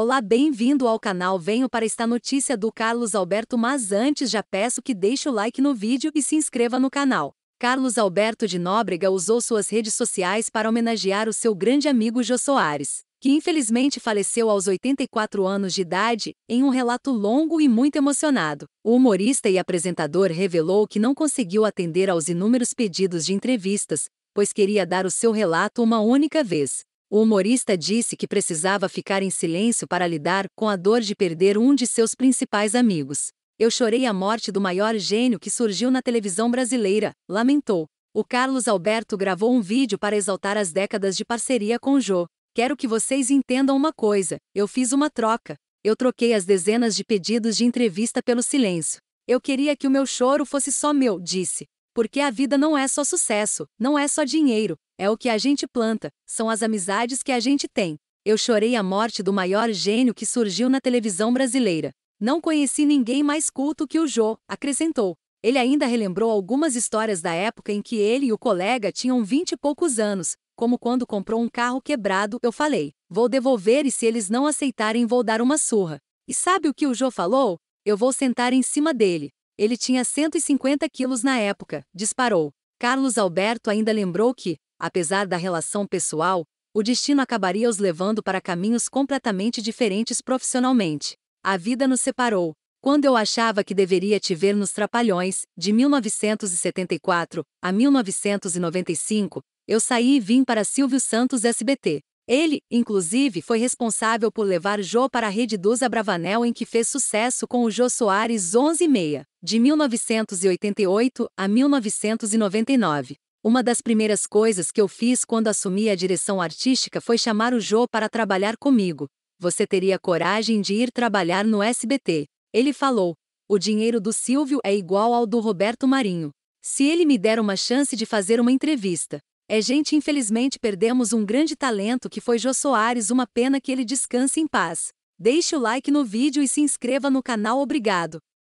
Olá, bem-vindo ao canal Venho para esta notícia do Carlos Alberto, mas antes já peço que deixe o like no vídeo e se inscreva no canal. Carlos Alberto de Nóbrega usou suas redes sociais para homenagear o seu grande amigo Jô Soares, que infelizmente faleceu aos 84 anos de idade, em um relato longo e muito emocionado. O humorista e apresentador revelou que não conseguiu atender aos inúmeros pedidos de entrevistas, pois queria dar o seu relato uma única vez. O humorista disse que precisava ficar em silêncio para lidar com a dor de perder um de seus principais amigos. Eu chorei a morte do maior gênio que surgiu na televisão brasileira, lamentou. O Carlos Alberto gravou um vídeo para exaltar as décadas de parceria com Jô. Quero que vocês entendam uma coisa: eu fiz uma troca. Eu troquei as dezenas de pedidos de entrevista pelo silêncio. Eu queria que o meu choro fosse só meu, disse. Porque a vida não é só sucesso, não é só dinheiro, é o que a gente planta, são as amizades que a gente tem. Eu chorei a morte do maior gênio que surgiu na televisão brasileira. Não conheci ninguém mais culto que o Jô, acrescentou. Ele ainda relembrou algumas histórias da época em que ele e o colega tinham vinte e poucos anos, como quando comprou um carro quebrado, eu falei: vou devolver e se eles não aceitarem, vou dar uma surra. E sabe o que o Jô falou? Eu vou sentar em cima dele. Ele tinha 150 quilos na época, disparou. Carlos Alberto ainda lembrou que, apesar da relação pessoal, o destino acabaria os levando para caminhos completamente diferentes profissionalmente. A vida nos separou. Quando eu achava que deveria te ver nos Trapalhões, de 1974 a 1995, eu saí e vim para Silvio Santos SBT. Ele, inclusive, foi responsável por levar Jô para a rede dos Abravanel em que fez sucesso com o Jô Soares 11-6, de 1988 a 1999. Uma das primeiras coisas que eu fiz quando assumi a direção artística foi chamar o Jô para trabalhar comigo. Você teria coragem de ir trabalhar no SBT. Ele falou: o dinheiro do Silvio é igual ao do Roberto Marinho. Se ele me der uma chance de fazer uma entrevista, é gente, infelizmente perdemos um grande talento que foi Jô Soares, uma pena que ele descanse em paz. Deixe o like no vídeo e se inscreva no canal, obrigado.